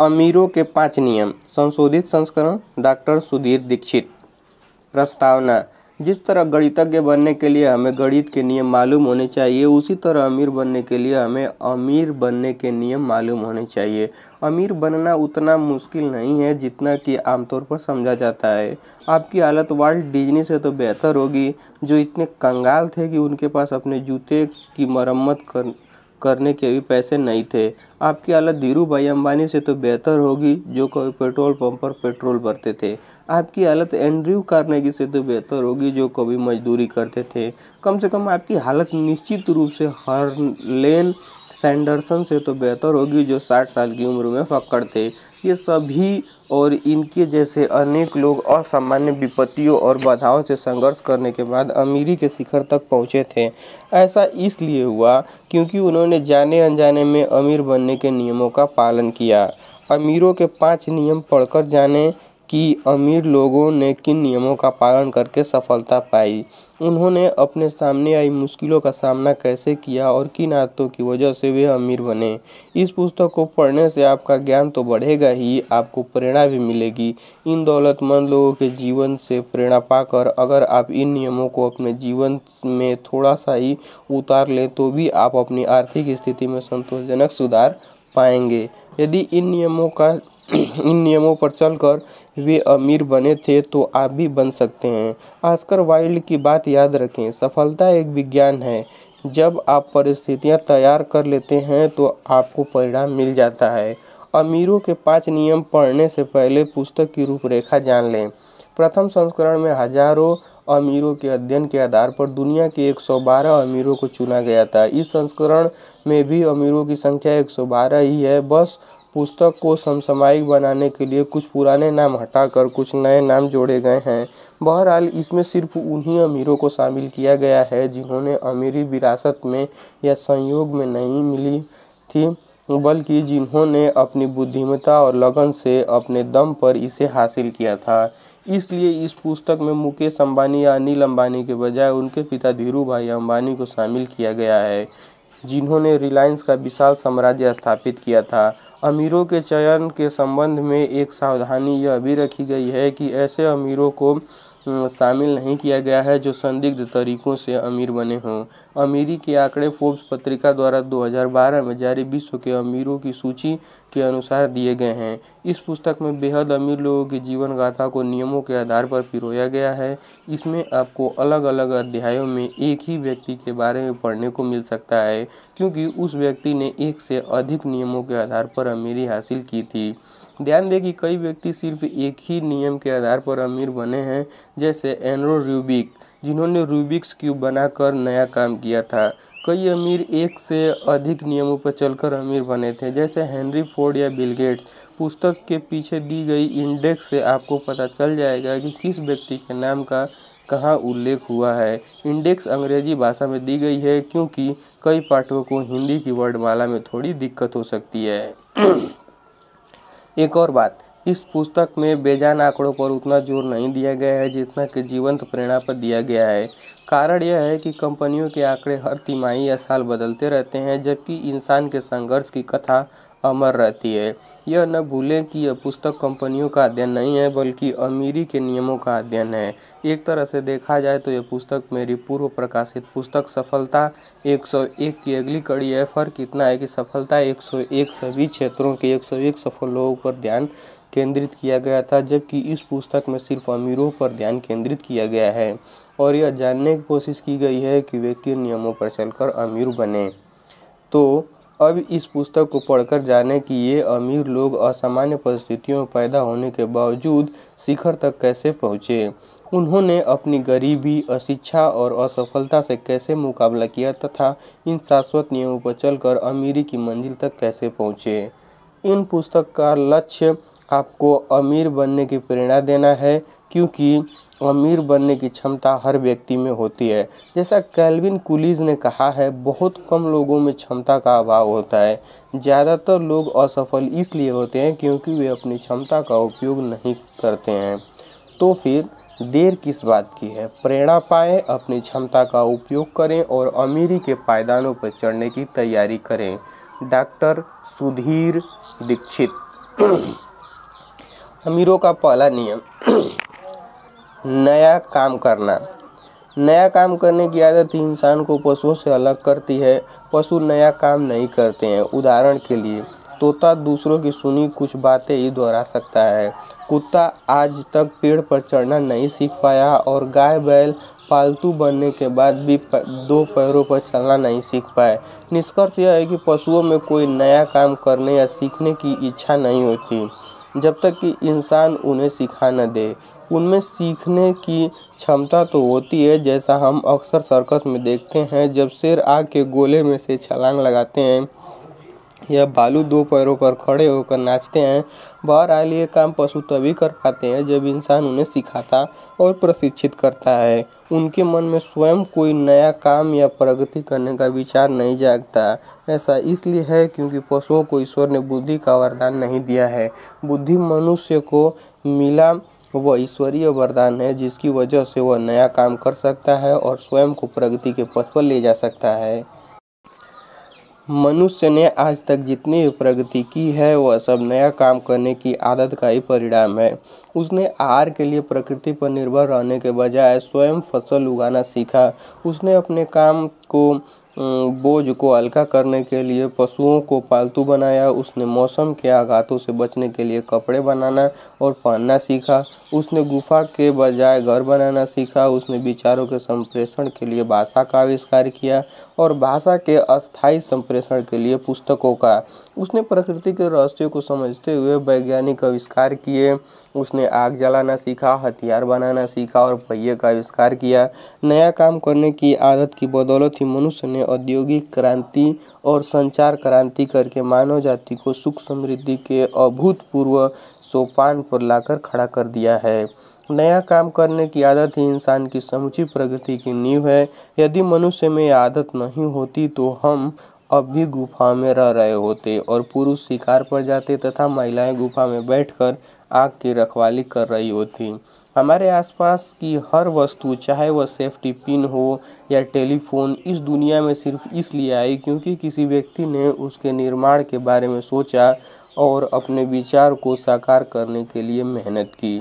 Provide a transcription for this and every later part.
अमीरों के पांच नियम संशोधित संस्करण डॉक्टर सुधीर दीक्षित प्रस्तावना जिस तरह गणितज्ञ बनने के लिए हमें गणित के नियम मालूम होने चाहिए उसी तरह अमीर बनने के लिए हमें अमीर बनने के नियम मालूम होने चाहिए अमीर बनना उतना मुश्किल नहीं है जितना कि आमतौर पर समझा जाता है आपकी हालत वाल्ट डिजनी से तो बेहतर होगी जो इतने कंगाल थे कि उनके पास अपने जूते की मरम्मत कर करने के भी पैसे नहीं थे आपकी हालत धीरू भाई अंबानी से तो बेहतर होगी जो कभी पेट्रोल पंप पर पेट्रोल भरते थे आपकी हालत एंड्रयू कार्नेगी से तो बेहतर होगी जो कभी मजदूरी करते थे कम से कम आपकी हालत निश्चित रूप से हर लेन सैंडरसन से तो बेहतर होगी जो 60 साल की उम्र में फक्कड़ थे ये सभी और इनके जैसे अनेक लोग असामान्य विपत्तियों और बाधाओं से संघर्ष करने के बाद अमीरी के शिखर तक पहुँचे थे ऐसा इसलिए हुआ क्योंकि उन्होंने जाने अनजाने में अमीर बनने के नियमों का पालन किया अमीरों के पांच नियम पढ़कर जाने कि अमीर लोगों ने किन नियमों का पालन करके सफलता पाई उन्होंने अपने सामने आई मुश्किलों का सामना कैसे किया और किन आदतों की वजह से वे अमीर बने इस पुस्तक को पढ़ने से आपका ज्ञान तो बढ़ेगा ही आपको प्रेरणा भी मिलेगी इन दौलतमंद लोगों के जीवन से प्रेरणा पाकर अगर आप इन नियमों को अपने जीवन में थोड़ा सा ही उतार लें तो भी आप अपनी आर्थिक स्थिति में संतोषजनक सुधार पाएंगे यदि इन नियमों का इन नियमों पर चलकर वे अमीर बने थे तो आप भी बन सकते हैं ऑस्कर वाइल्ड की बात याद रखें सफलता एक विज्ञान है जब आप परिस्थितियां तैयार कर लेते हैं तो आपको परिणाम मिल जाता है अमीरों के पांच नियम पढ़ने से पहले पुस्तक की रूपरेखा जान लें प्रथम संस्करण में हजारों अमीरों के अध्ययन के आधार पर दुनिया के 112 अमीरों को चुना गया था इस संस्करण में भी अमीरों की संख्या 112 ही है बस पुस्तक को समसामायिक बनाने के लिए कुछ पुराने नाम हटाकर कुछ नए नाम जोड़े गए हैं बहरहाल इसमें सिर्फ उन्हीं अमीरों को शामिल किया गया है जिन्होंने अमीरी विरासत में या संयोग में नहीं मिली थी बल्कि जिन्होंने अपनी बुद्धिमता और लगन से अपने दम पर इसे हासिल किया था इसलिए इस पुस्तक में मुकेश अंबानी या अनिल अंबानी के बजाय उनके पिता धीरू भाई अंबानी को शामिल किया गया है जिन्होंने रिलायंस का विशाल साम्राज्य स्थापित किया था अमीरों के चयन के संबंध में एक सावधानी यह भी रखी गई है कि ऐसे अमीरों को हम्म, शामिल नहीं किया गया है जो संदिग्ध तरीकों से अमीर बने हों अमीरी के आंकड़े फोर्ब्स पत्रिका द्वारा 2012 में जारी विश्व के अमीरों की सूची के अनुसार दिए गए हैं इस पुस्तक में बेहद अमीर लोगों की जीवन गाथा को नियमों के आधार पर पिरोया गया है इसमें आपको अलग अलग अध्यायों में एक ही व्यक्ति के बारे में पढ़ने को मिल सकता है क्योंकि उस व्यक्ति ने एक से अधिक नियमों के आधार पर अमीरी हासिल की थी ध्यान दें कि कई व्यक्ति सिर्फ एक ही नियम के आधार पर अमीर बने हैं जैसे एनरो रूबिक जिन्होंने रूबिक्स क्यूब बनाकर नया काम किया था कई अमीर एक से अधिक नियमों पर चलकर अमीर बने थे जैसे हेनरी फोर्ड या बिलगेट्स पुस्तक के पीछे दी गई इंडेक्स से आपको पता चल जाएगा कि किस व्यक्ति के नाम का कहाँ उल्लेख हुआ है इंडेक्स अंग्रेजी भाषा में दी गई है क्योंकि कई पाठकों को हिंदी की वर्डमाला में थोड़ी दिक्कत हो सकती है एक और बात इस पुस्तक में बेजान आंकड़ों पर उतना जोर नहीं दिया गया है जितना कि जीवंत प्रेरणा पर दिया गया है कारण यह है कि कंपनियों के आंकड़े हर तिमाही या साल बदलते रहते हैं जबकि इंसान के संघर्ष की कथा अमर रहती है यह न भूलें कि यह पुस्तक कंपनियों का अध्ययन नहीं है बल्कि अमीरी के नियमों का अध्ययन है एक तरह से देखा जाए तो यह पुस्तक मेरी पूर्व प्रकाशित पुस्तक सफलता 101 की अगली कड़ी है फर्क इतना है कि सफलता 101 सभी क्षेत्रों के 101 सफल लोगों पर ध्यान केंद्रित किया गया था जबकि इस पुस्तक में सिर्फ अमीरों पर ध्यान केंद्रित किया गया है और यह जानने की कोशिश की गई है कि वे किन नियमों पर चलकर अमीर बने तो अब इस पुस्तक को पढ़कर जाने कि ये अमीर लोग असामान्य परिस्थितियों में पैदा होने के बावजूद शिखर तक कैसे पहुँचे उन्होंने अपनी गरीबी अशिक्षा और असफलता से कैसे मुकाबला किया तथा इन शाश्वत नियमों पर चलकर अमीरी की मंजिल तक कैसे पहुँचे इन पुस्तक का लक्ष्य आपको अमीर बनने की प्रेरणा देना है क्योंकि अमीर बनने की क्षमता हर व्यक्ति में होती है जैसा कैल्विन कुलीज ने कहा है बहुत कम लोगों में क्षमता का अभाव होता है ज़्यादातर लोग असफल इसलिए होते हैं क्योंकि वे अपनी क्षमता का उपयोग नहीं करते हैं तो फिर देर किस बात की है प्रेरणा पाएं अपनी क्षमता का उपयोग करें और अमीरी के पायदानों पर चढ़ने की तैयारी करें डॉक्टर सुधीर दीक्षित अमीरों का पहला नियम नया काम करना नया काम करने की आदत ही इंसान को पशुओं से अलग करती है पशु नया काम नहीं करते हैं उदाहरण के लिए तोता दूसरों की सुनी कुछ बातें ही दोहरा सकता है कुत्ता आज तक पेड़ पर चढ़ना नहीं सीख पाया और गाय बैल पालतू बनने के बाद भी दो पैरों पर चलना नहीं सीख पाए निष्कर्ष यह है कि पशुओं में कोई नया काम करने या सीखने की इच्छा नहीं होती जब तक कि इंसान उन्हें सिखा न दे उनमें सीखने की क्षमता तो होती है जैसा हम अक्सर सर्कस में देखते हैं जब शेर आग के गोले में से छलांग लगाते हैं या भालू दो पैरों पर खड़े होकर नाचते हैं बाहर आए ये काम पशु तभी कर पाते हैं जब इंसान उन्हें सिखाता और प्रशिक्षित करता है उनके मन में स्वयं कोई नया काम या प्रगति करने का विचार नहीं जागता ऐसा इसलिए है क्योंकि पशुओं को ईश्वर ने बुद्धि का वरदान नहीं दिया है बुद्धि मनुष्य को मिला वह ईश्वरीय वरदान है जिसकी वजह से वह नया काम कर सकता है और स्वयं को प्रगति के पथ पर ले जा सकता है मनुष्य ने आज तक जितनी भी प्रगति की है वह सब नया काम करने की आदत का ही परिणाम है उसने आहार के लिए प्रकृति पर निर्भर रहने के बजाय स्वयं फसल उगाना सीखा उसने अपने काम को बोझ को हल्का करने के लिए पशुओं को पालतू बनाया उसने मौसम के आघातों से बचने के लिए कपड़े बनाना और पहनना सीखा उसने गुफा के बजाय घर बनाना सीखा उसने विचारों के संप्रेषण के लिए भाषा का आविष्कार किया और भाषा के अस्थायी संप्रेषण के लिए पुस्तकों का उसने प्रकृति के रहस्यों को समझते हुए वैज्ञानिक आविष्कार किए उसने आग जलाना सीखा हथियार बनाना सीखा और पहिए का आविष्कार किया नया काम करने की आदत की बदौलत ही मनुष्य ने औद्योगिक क्रांति और संचार क्रांति करके मानव जाति को सुख समृद्धि के अभूतपूर्व सोपान पर लाकर खड़ा कर दिया है नया काम करने की आदत ही इंसान की समुची प्रगति की नींव है यदि मनुष्य में आदत नहीं होती तो हम अब भी गुफा में रह रहे होते और पुरुष शिकार पर जाते तथा महिलाएं गुफा में बैठकर आग की रखवाली कर रही होती हमारे आसपास की हर वस्तु चाहे वह सेफ्टी पिन हो या टेलीफोन इस दुनिया में सिर्फ इसलिए आई क्योंकि किसी व्यक्ति ने उसके निर्माण के बारे में सोचा और अपने विचार को साकार करने के लिए मेहनत की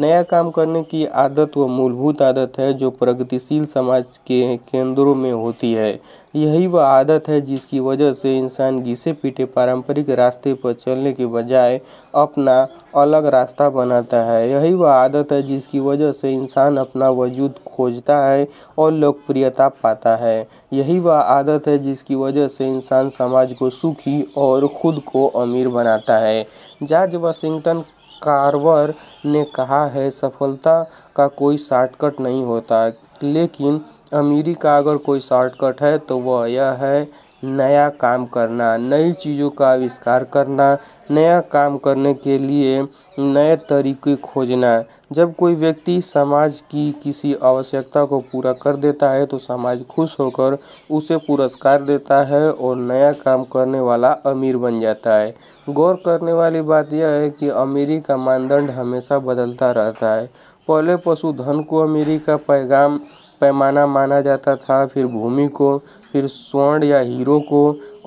नया काम करने की आदत व मूलभूत आदत है जो प्रगतिशील समाज के केंद्रों में होती है यही वह आदत है जिसकी वजह से इंसान घिसे पीटे पारंपरिक रास्ते पर चलने के बजाय अपना अलग रास्ता बनाता है यही वह आदत है जिसकी वजह से इंसान अपना वजूद खोजता है और लोकप्रियता पाता है यही वह आदत है जिसकी वजह से इंसान समाज को सुखी और खुद को अमीर बनाता है जॉर्ज वाशिंगटन कारवर ने कहा है सफलता का कोई शॉर्टकट नहीं होता लेकिन अमीरी का अगर कोई शॉर्टकट है तो वह यह है नया काम करना नई चीज़ों का आविष्कार करना नया काम करने के लिए नए तरीक़े खोजना जब कोई व्यक्ति समाज की किसी आवश्यकता को पूरा कर देता है तो समाज खुश होकर उसे पुरस्कार देता है और नया काम करने वाला अमीर बन जाता है गौर करने वाली बात यह है कि अमीरी का मानदंड हमेशा बदलता रहता है पहले पशुधन को अमीरी का पैगाम पैमाना माना जाता था फिर भूमि को फिर स्वर्ण या हीरो को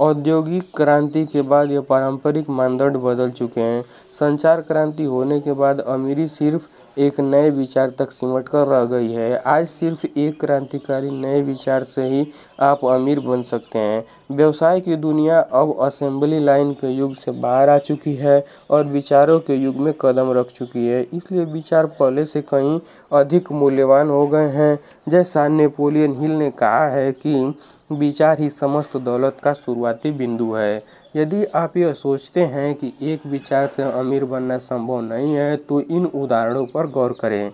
औद्योगिक क्रांति के बाद यह पारंपरिक मानदंड बदल चुके हैं संचार क्रांति होने के बाद अमीरी सिर्फ एक नए विचार तक सिमट कर रह गई है आज सिर्फ एक क्रांतिकारी नए विचार से ही आप अमीर बन सकते हैं व्यवसाय की दुनिया अब असेंबली लाइन के युग से बाहर आ चुकी है और विचारों के युग में कदम रख चुकी है इसलिए विचार पहले से कहीं अधिक मूल्यवान हो गए हैं जैसा नेपोलियन हिल ने कहा है कि विचार ही समस्त दौलत का शुरुआती बिंदु है यदि आप यह सोचते हैं कि एक विचार से अमीर बनना संभव नहीं है तो इन उदाहरणों पर गौर करें